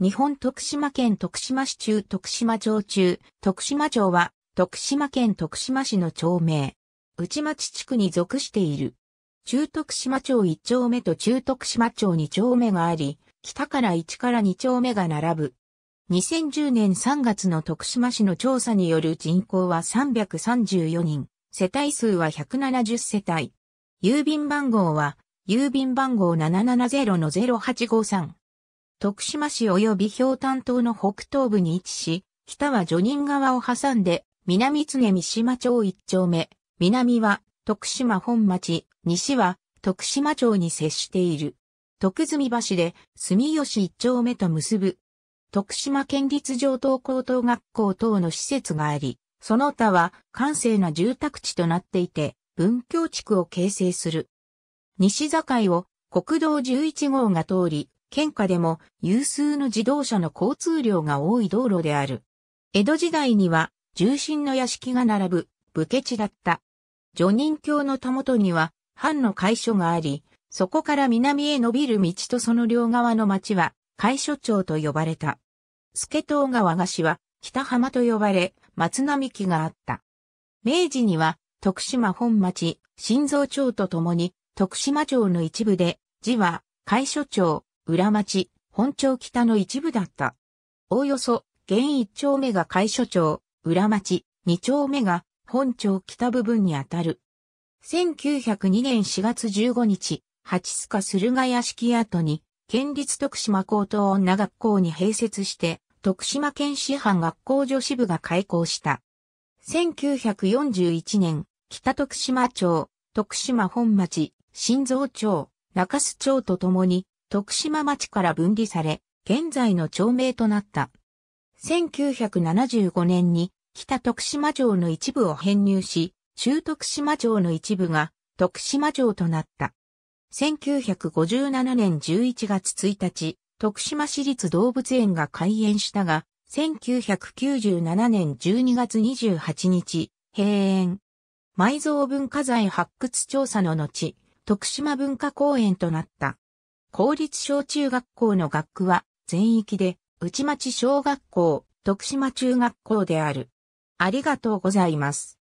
日本徳島県徳島市中徳島町中、徳島町は徳島県徳島市の町名。内町地区に属している。中徳島町1丁目と中徳島町2丁目があり、北から1から2丁目が並ぶ。2010年3月の徳島市の調査による人口は334人、世帯数は170世帯。郵便番号は、郵便番号770の0 8 5 3徳島市及び氷炭島の北東部に位置し、北はジ人川を挟んで、南常三島町一丁目、南は徳島本町、西は徳島町に接している。徳住橋で住吉一丁目と結ぶ。徳島県立上等高等学校等の施設があり、その他は閑静な住宅地となっていて、文教地区を形成する。西境を国道11号が通り、県下でも有数の自動車の交通量が多い道路である。江戸時代には重心の屋敷が並ぶ武家地だった。女人橋のたもとには藩の会所があり、そこから南へ伸びる道とその両側の町は会所町と呼ばれた。助東川菓子は北浜と呼ばれ、松並木があった。明治には徳島本町、新蔵町とともに徳島町の一部で、字は会所町、裏町、本町北の一部だった。おおよそ、現一丁目が海所町、裏町、二丁目が本町北部分にあたる。1902年4月15日、八須賀駿河屋敷跡に、県立徳島高等女学校に併設して、徳島県市販学校女子部が開校した。1941年、北徳島町、徳島本町、新蔵町、中須町とともに、徳島町から分離され、現在の町名となった。1975年に北徳島城の一部を編入し、中徳島城の一部が徳島城となった。1957年11月1日、徳島市立動物園が開園したが、1997年12月28日、閉園。埋蔵文化財発掘調査の後、徳島文化公園となった。公立小中学校の学区は全域で内町小学校、徳島中学校である。ありがとうございます。